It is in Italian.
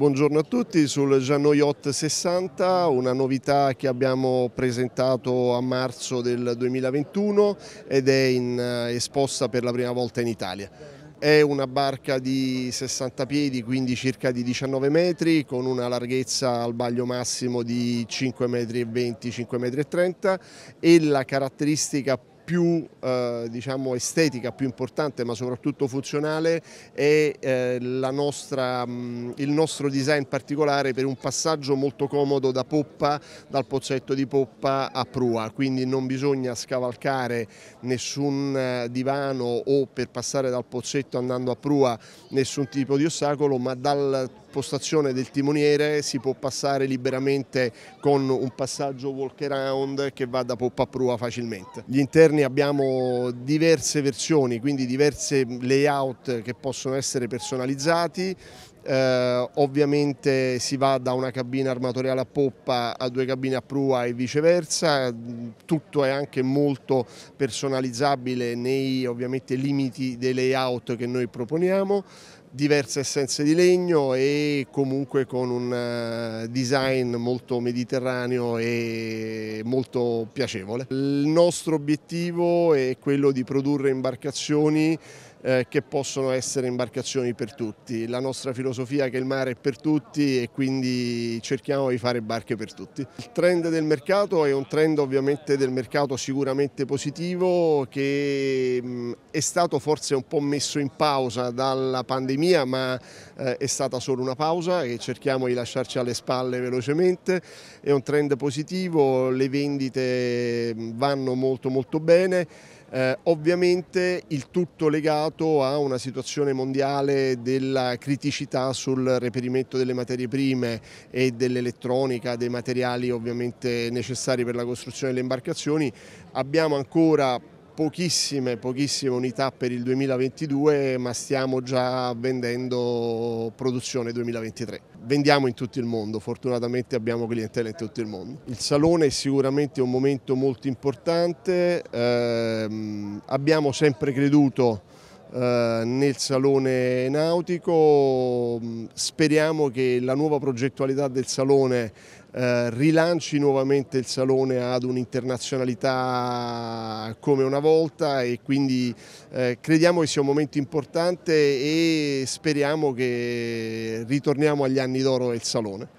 Buongiorno a tutti, sul Janoyot 60, una novità che abbiamo presentato a marzo del 2021 ed è in, eh, esposta per la prima volta in Italia. È una barca di 60 piedi, quindi circa di 19 metri, con una larghezza al baglio massimo di 5,20 m, 5,30 m e la caratteristica più eh, diciamo, estetica, più importante ma soprattutto funzionale è eh, nostra, mh, mm, il nostro design particolare per un passaggio molto comodo da poppa, dal pozzetto di poppa a prua, quindi non bisogna scavalcare nessun eh, divano o per passare dal pozzetto andando a prua nessun tipo di ostacolo ma dal postazione del timoniere si può passare liberamente con un passaggio walk around che va da poppa up rua facilmente. Gli interni abbiamo diverse versioni, quindi diverse layout che possono essere personalizzati eh, ovviamente si va da una cabina armatoriale a poppa a due cabine a prua e viceversa, tutto è anche molto personalizzabile nei ovviamente limiti dei layout che noi proponiamo, diverse essenze di legno e comunque con un eh, design molto mediterraneo e molto piacevole. Il nostro obiettivo è quello di produrre imbarcazioni eh, che possono essere imbarcazioni per tutti. La nostra filosofia filosofia che il mare è per tutti e quindi cerchiamo di fare barche per tutti. Il trend del mercato è un trend ovviamente del mercato sicuramente positivo che è stato forse un po' messo in pausa dalla pandemia ma eh, è stata solo una pausa e cerchiamo di lasciarci alle spalle velocemente. È un trend positivo, le vendite vanno molto molto bene eh, ovviamente il tutto legato a una situazione mondiale della criticità sul reperimento delle materie prime e dell'elettronica, dei materiali ovviamente necessari per la costruzione delle imbarcazioni. Abbiamo ancora pochissime, pochissime unità per il 2022 ma stiamo già vendendo produzione 2023. Vendiamo in tutto il mondo, fortunatamente abbiamo clientela in tutto il mondo. Il salone è sicuramente un momento molto importante, eh, abbiamo sempre creduto eh, nel salone nautico. Mm, speriamo che la nuova progettualità del salone eh, rilanci nuovamente il salone ad un'internazionalità come una volta e quindi eh, crediamo che sia un momento importante e speriamo che ritorniamo agli anni d'oro del salone.